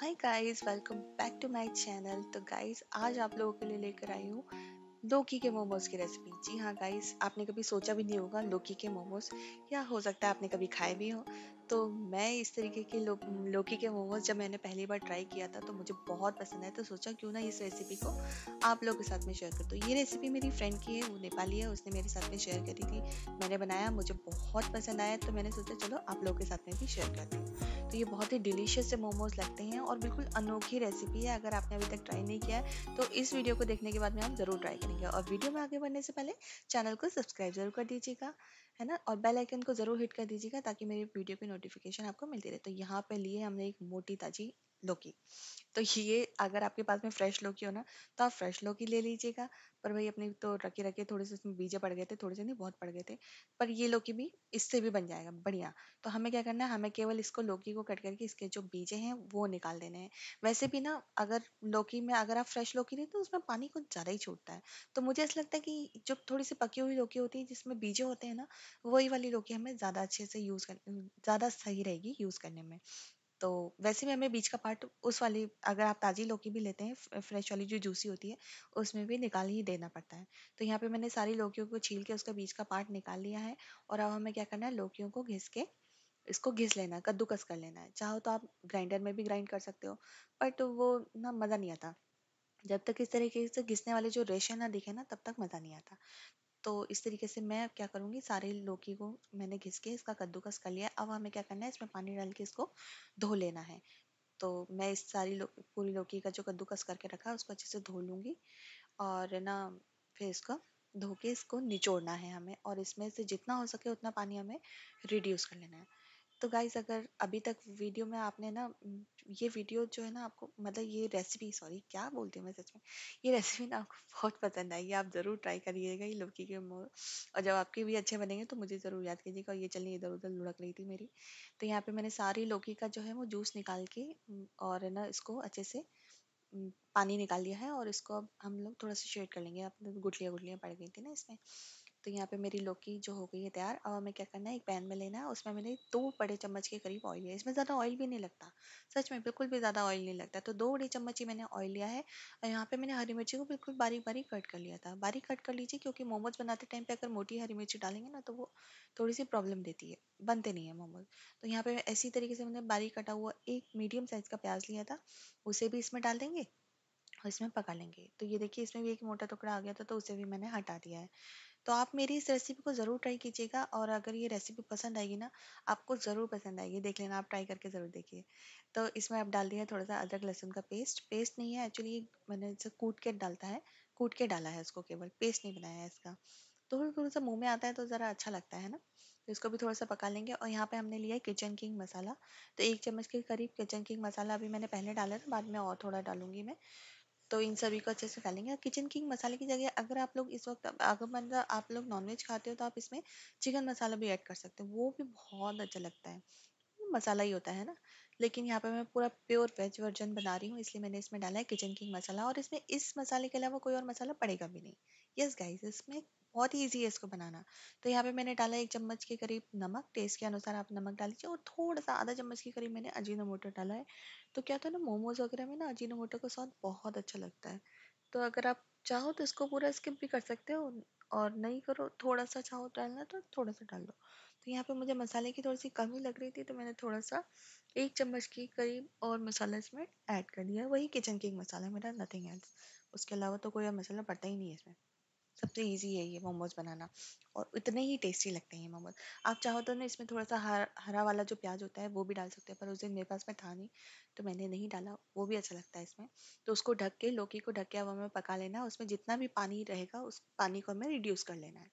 Hi guys welcome back to my channel तो guys आज आप लोगों के लिए लेकर आई हूँ लोकी के मोमोज की रेसिपी जी हाँ गाइस आपने कभी सोचा भी नहीं होगा लोकी के मोमोज या हो सकता है आपने कभी खाए भी हो तो मैं इस तरीके की लो, लौकी के मोमोज जब मैंने पहली बार ट्राई किया था तो मुझे बहुत पसंद आया तो सोचा क्यों ना इस रेसिपी को आप लोगों के साथ में शेयर कर दो ये रेसिपी मेरी फ्रेंड की है वो नेपाली है उसने मेरे साथ में शेयर करी थी मैंने बनाया मुझे बहुत पसंद आया तो मैंने सोचा चलो आप लोगों के साथ में भी शेयर कर दी तो ये बहुत ही डिलीशियस से मोमोज लगते हैं और बिल्कुल अनोखी रेसिपी है अगर आपने अभी तक ट्राई नहीं किया है तो इस वीडियो को देखने के बाद में आप ज़रूर ट्राई करेंगे और वीडियो में आगे बढ़ने से पहले चैनल को सब्सक्राइब जरूर कर दीजिएगा है ना और बेल आइकन को ज़रूर हिट कर दीजिएगा ताकि मेरी वीडियो की नोटिफिकेशन आपको मिलती रहे तो यहाँ पे लिए हमने एक मोटी ताजी लौकी तो ये अगर आपके पास में फ्रेश लौकी हो ना तो आप फ्रेश लौकी ले लीजिएगा पर भाई अपने तो रखे रखे थोड़े से उसमें बीजे पड़ गए थे थोड़े से नहीं बहुत पड़ गए थे पर ये लौकी भी इससे भी बन जाएगा बढ़िया तो हमें क्या करना है हमें केवल इसको लौकी को कट करके इसके जो बीजे हैं वो निकाल देने हैं वैसे भी ना अगर लौकी में अगर आप फ्रेश लौकी लें तो उसमें पानी कुछ ज़्यादा ही छूटता है तो मुझे ऐसा लगता है कि जो थोड़ी सी पकी हुई लौकी होती है जिसमें बीजे होते हैं ना वही वाली लौकी हमें ज़्यादा अच्छे से यूज़ कर ज़्यादा सही रहेगी यूज़ करने में तो वैसे भी हमें बीच का पार्ट उस वाली अगर आप ताज़ी लौकी भी लेते हैं फ्रेश वाली जो जूसी होती है उसमें भी निकाल ही देना पड़ता है तो यहाँ पे मैंने सारी लौकियों को छील के उसका बीज का पार्ट निकाल लिया है और अब हमें क्या करना है लौकियों को घिस के इसको घिस लेना है कद्दूकस कर लेना है चाहो तो आप ग्राइंडर में भी ग्राइंड कर सकते हो बट वो ना मज़ा नहीं आता जब तक इस तरीके से घिसने वाले जो रेशे ना दिखे ना तब तक मज़ा नहीं आता तो इस तरीके से मैं क्या करूँगी सारे लौकी को मैंने घिस के इसका कद्दूकस कर लिया अब हमें क्या करना है इसमें पानी डाल के इसको धो लेना है तो मैं इस सारी लो, पूरी लौकी का जो कद्दूकस करके रखा है उसको अच्छे से धो लूँगी और ना फिर इसका धो के इसको निचोड़ना है हमें और इसमें से जितना हो सके उतना पानी हमें रिड्यूस कर लेना है तो गाइज अगर अभी तक वीडियो में आपने ना ये वीडियो जो है ना आपको मतलब ये रेसिपी सॉरी क्या बोलती हूँ मैं सच में ये रेसिपी ना आपको बहुत पसंद आई आप ज़रूर ट्राई करिएगा ये लौकी के मोर और जब आपके भी अच्छे बनेंगे तो मुझे ज़रूर याद कीजिएगा और ये चलिए इधर उधर लुढ़क रही थी मेरी तो यहाँ पे मैंने सारी लौकी का जो है वो जूस निकाल के और है ना इसको अच्छे से पानी निकाल लिया है और इसको अब हम लोग थोड़ा सा शेड कर लेंगे आप गुटलियाँ गुटलियाँ पड़ गई थी ना इसमें तो यहाँ पे मेरी लौकी जो हो गई है तैयार अब हमें क्या करना है एक पैन में लेना है उसमें मैंने दो बड़े चम्मच के करीब ऑयल लिया इसमें ज़्यादा ऑयल भी नहीं लगता सच में बिल्कुल भी ज़्यादा ऑयल नहीं लगता तो दो बड़े चम्मच ही मैंने ऑयल लिया है और यहाँ पर मैंने हरी मिर्ची को बिल्कुल बारीक बारीक कट कर लिया था बारीक कट कर लीजिए क्योंकि मोमोज बनाते टाइम पर अगर मोटी हरी मिर्ची डालेंगे ना तो वो थोड़ी सी प्रॉब्लम देती है बनते नहीं है मोमोज तो यहाँ पर ऐसी तरीके से मैंने बारीक कटा हुआ एक मीडियम साइज़ का प्याज लिया था उसे भी इसमें डाल देंगे और इसमें पका लेंगे तो ये देखिए इसमें भी एक मोटा टुकड़ा आ गया था तो उसे भी मैंने हटा दिया है तो आप मेरी इस रेसिपी को ज़रूर ट्राई कीजिएगा और अगर ये रेसिपी पसंद आएगी ना, आपको ज़रूर पसंद आएगी, देख लेना आप ट्राई करके ज़रूर देखिए। तो इसमें आप डाल दिया थोड़ा-सा अदरक लहसुन का पेस्ट, पेस्ट नहीं है एक्चुअली मैंने इसे कूट के डालता है कूट के डाला है उसको केवल, पेस्ट नहीं बनाया है इसका। तो थोड़ा-सा मुँह में आता है तो ज़रा अच्छा लगता है ना, तो इसको भी थोड़ा-सा पका लेंगे और यहाँ पे हमने लिया है किचन किंग मसाला। तो एक चम्मच के करीब किचन किंग मसाला अभी मैंने पहले डाला था, बाद में और थोड़ा डालूंगी मैं। तो इन सभी को अच्छे से डालेंगे और किचन किंग मसाले की जगह अगर आप लोग इस वक्त अगर मतलब आप लोग नॉनवेज खाते हो तो आप इसमें चिकन मसाला भी ऐड कर सकते हो वो भी बहुत अच्छा लगता है मसाला ही होता है ना लेकिन यहाँ पर मैं पूरा प्योर वेज वर्जन बना रही हूँ इसलिए मैंने इसमें डाला है किचन किंग मसाला और इसमें इस मसाले के अलावा कोई और मसाला पड़ेगा भी नहीं यस गाइस इसमें बहुत ईजी है इसको बनाना तो यहाँ पे मैंने डाला एक चम्मच के करीब नमक टेस्ट के अनुसार आप नमक डाल दीजिए और थोड़ा सा आधा चम्मच के करीब मैंने अजीनोमोटो डाला है तो क्या होता है ना मोमोज़ वगैरह में ना अजीनोमोटो का स्वाद बहुत अच्छा लगता है तो अगर आप चाहो तो इसको पूरा स्किप भी कर सकते हो और नहीं करो थोड़ा सा चाहो डालना तो थोड़ा सा डाल दो तो यहाँ पे मुझे मसाले की थोड़ी सी कमी लग रही थी तो मैंने थोड़ा सा एक चम्मच के करीब और मसाला इसमें ऐड कर दिया वही किचन एक मसाला मेरा नथिंग एल्स उसके अलावा तो कोई और मसाला पड़ता ही नहीं है इसमें सबसे ईजी है ये मोमोज बनाना और इतने ही टेस्टी लगते हैं ये मोमोज आप चाहो तो ना इसमें थोड़ा सा हर, हरा वाला जो प्याज होता है वो भी डाल सकते हैं पर उस दिन मेरे पास में था नहीं तो मैंने नहीं डाला वो भी अच्छा लगता है इसमें तो उसको ढक के लौकी को ढक के हवा में पका लेना उसमें जितना भी पानी रहेगा उस पानी को हमें रिड्यूस कर लेना है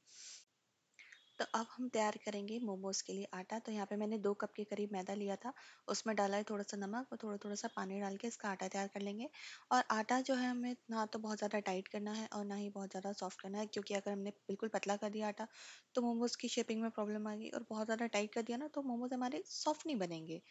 तो अब हम तैयार करेंगे मोमोज़ के लिए आटा तो यहाँ पे मैंने दो कप के करीब मैदा लिया था उसमें डाला है थोड़ा सा नमक और थोड़ा थोड़ा सा पानी डाल के इसका आटा तैयार कर लेंगे और आटा जो है हमें ना तो बहुत ज़्यादा टाइट करना है और ना ही बहुत ज़्यादा सॉफ्ट करना है क्योंकि अगर हमने बिल्कुल पतला कर दिया आटा तो मोमोज़ की शेपिंग में प्रॉब्लम आ गई और बहुत ज़्यादा टाइट कर दिया ना तो मोमोज़ हमारे सॉफ्ट नहीं बनेंगे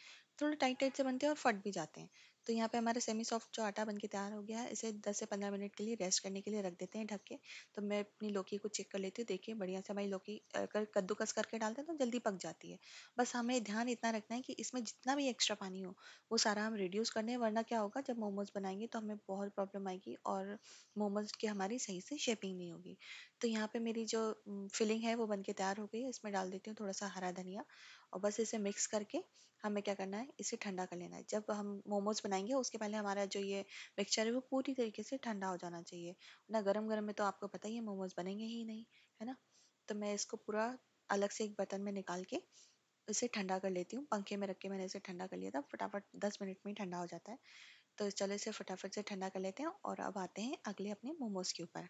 थोड़े टाइट टाइट से बनते हैं और फट भी जाते हैं तो यहाँ पे हमारा सेमी सॉफ्ट जो आटा बन के तैयार हो गया है इसे 10 से 15 मिनट के लिए रेस्ट करने के लिए रख देते हैं ढक के तो मैं अपनी लौकी को चेक कर लेती हूँ देखिए बढ़िया से हमारी लौकी अगर कद्दूकस करके डालते हैं तो जल्दी पक जाती है बस हमें ध्यान इतना रखना है कि इसमें जितना भी एक्स्ट्रा पानी हो वो सारा हम रिड्यूस लें वरना क्या होगा जब मोमोज़ बनाएंगे तो हमें बहुत प्रॉब्लम आएगी और मोमोज़ की हमारी सही से शेपिंग नहीं होगी तो यहाँ पर मेरी जो फिलिंग है वो बन के तैयार हो गई है इसमें डाल देती हूँ थोड़ा सा हरा धनिया और बस इसे मिक्स करके हमें क्या करना है इसे ठंडा कर लेना है जब हम मोमोज बनाएंगे उसके पहले हमारा जो ये मिक्सचर है वो पूरी तरीके से ठंडा हो जाना चाहिए ना गर्म गर्म में तो आपको पता ही है मोमोज बनेंगे ही नहीं है ना तो मैं इसको पूरा अलग से एक बर्तन में निकाल के इसे ठंडा कर लेती हूँ पंखे में रख के मैंने इसे ठंडा कर लिया था फटाफट दस मिनट में ही ठंडा हो जाता है तो चलो इसे फटाफट से ठंडा कर लेते हैं और अब आते हैं अगले अपने मोमोज़ के ऊपर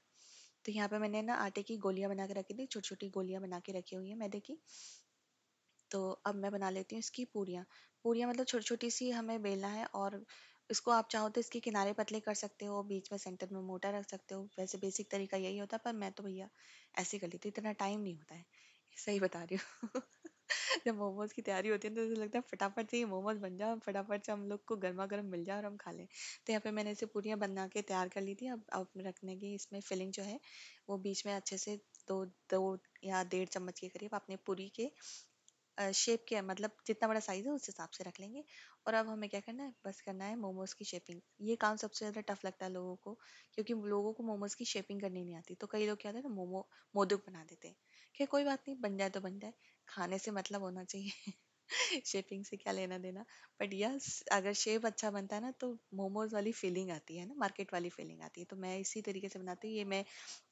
तो यहाँ पे मैंने ना आटे की गोलियाँ बना के रखी थी छोटी छोटी गोलियाँ बना के रखी हुई है मैदे की तो अब मैं बना लेती हूँ इसकी पूरियाँ पूरियाँ मतलब छोटी छोटी सी हमें बेलना है और इसको आप चाहो तो इसके किनारे पतले कर सकते हो बीच में सेंटर में मोटा रख सकते हो वैसे बेसिक तरीका यही होता है पर मैं तो भैया ऐसे कर लेती इतना टाइम नहीं होता है सही बता रही हूँ जब मोमोज की तैयारी होती है तो ऐसा लगता है फटाफट से ये मोमोज बन जाओ फटाफट से हम लोग को गर्मा गर्म मिल जाए और हम खा लें तो यहाँ पे मैंने इसे पूरियाँ बना के तैयार कर ली थी अब अब रखने की इसमें फिलिंग जो है वो बीच में अच्छे से दो दो या डेढ़ चम्मच के करीब अपने पूरी के शेप के मतलब जितना बड़ा साइज़ है उस हिसाब से रख लेंगे और अब हमें क्या करना है बस करना है मोमोज़ की शेपिंग ये काम सबसे ज़्यादा टफ लगता है लोगों को क्योंकि लोगों को मोमोज़ की शेपिंग करनी नहीं आती तो कई लोग क्या होता है ना मोमो मोदक बना देते हैं खैर कोई बात नहीं बन जाए तो बन जाए खाने से मतलब होना चाहिए शेपिंग से क्या लेना देना बट यस अगर शेप अच्छा बनता है ना तो मोमोज वाली फीलिंग आती है ना मार्केट वाली फीलिंग आती है तो मैं इसी तरीके से बनाती हूँ ये मैं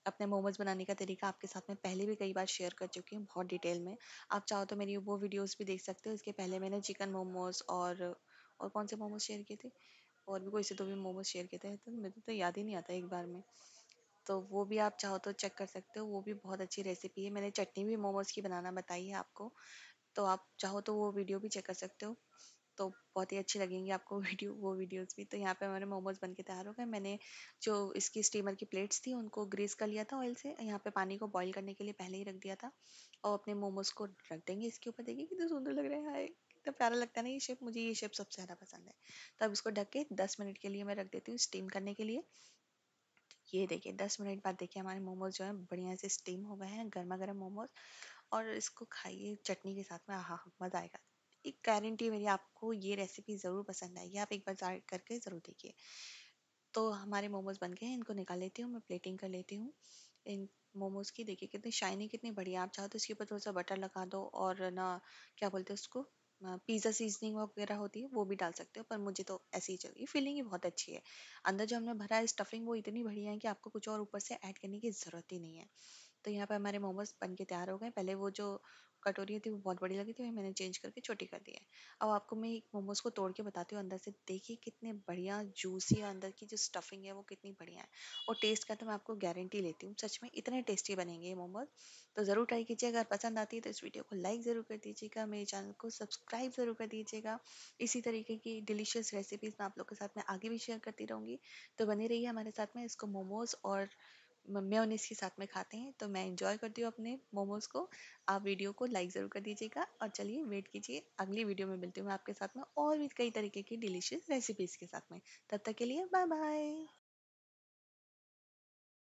अपने मोमोज बनाने का तरीका आपके साथ में पहले भी कई बार शेयर कर चुकी हूँ बहुत डिटेल में आप चाहो तो मेरी वो वीडियोज़ भी देख सकते हो इसके पहले मैंने चिकन मोमोज और और कौन से मोमोज शेयर किए थे और भी कोई से दो तो भी मोमोज शेयर किए थे तो मुझे तो याद ही नहीं आता एक बार में तो वो भी आप चाहो तो चेक कर सकते हो वो भी बहुत अच्छी रेसिपी है मैंने चटनी भी मोमोज़ की बनाना बताई है आपको तो आप चाहो तो वो वीडियो भी चेक कर सकते हो तो बहुत ही अच्छी लगेंगी आपको वीडियो वो वीडियोस भी तो यहाँ पे हमारे मोमोज बन के तैयार हो गए मैंने जो इसकी स्टीमर की प्लेट्स थी उनको ग्रीस कर लिया था ऑयल से यहाँ पे पानी को बॉईल करने के लिए पहले ही रख दिया था और अपने मोमोज को रख देंगे इसके ऊपर देखिए कितना तो सुंदर लग रहा है हाय कितना प्यारा लगता है ना ये शेप मुझे ये शेप सबसे ज़्यादा पसंद है तो अब इसको ढक के दस मिनट के लिए मैं रख देती हूँ स्टीम करने के लिए ये देखिए दस मिनट बाद देखिए हमारे मोमोज जो है बढ़िया से स्टीम हो गए हैं गर्मा गर्म मोमोज और इसको खाइए चटनी के साथ में आहा मज़ा आएगा एक गारंटी मेरी आपको ये रेसिपी ज़रूर पसंद आएगी आप एक बार ट्राई करके ज़रूर देखिए तो हमारे मोमोज़ बन गए हैं इनको निकाल लेती हूँ मैं प्लेटिंग कर लेती हूँ इन मोमोज़ की देखिए कितनी शाइनी कितनी बढ़िया आप चाहो तो इसके ऊपर थोड़ा सा बटर लगा दो और ना क्या बोलते हैं उसको पिज़्ज़ा सीजनिंग वगैरह होती है वो भी डाल सकते हो पर मुझे तो ऐसी ही चाहिए फीलिंग ही बहुत अच्छी है अंदर जो हमने भरा है स्टफिंग वो इतनी बढ़िया है कि आपको कुछ और ऊपर से ऐड करने की ज़रूरत ही नहीं है तो यहाँ पर हमारे मोमोज बन के तैयार हो गए पहले वो जो कटोरी थी वो बहुत बड़ी लगी थी वही मैंने चेंज करके छोटी कर दी है अब आपको मैं एक मोमोज़ को तोड़ के बताती हूँ अंदर से देखिए कितने बढ़िया जूसी है अंदर की जो स्टफिंग है वो कितनी बढ़िया है और टेस्ट का तो मैं आपको गारंटी लेती हूँ सच में इतने टेस्टी बनेंगे ये मोमोज तो ज़रूर ट्राई कीजिए अगर पसंद आती है तो इस वीडियो को लाइक ज़रूर कर दीजिएगा मेरे चैनल को सब्सक्राइब ज़रूर कर दीजिएगा इसी तरीके की डिलीशियस रेसिपीज़ मैं आप लोग के साथ में आगे भी शेयर करती रहूँगी तो बनी रही हमारे साथ में इसको मोमोज़ और और इसके साथ में खाते हैं तो मैं इंजॉय करती हूँ अपने मोमोज को आप वीडियो को लाइक ज़रूर कर दीजिएगा और चलिए वेट कीजिए अगली वीडियो में मिलती हूँ मैं आपके साथ में और भी कई तरीके की डिलीशियस रेसिपीज़ के साथ में तब तक के लिए बाय बाय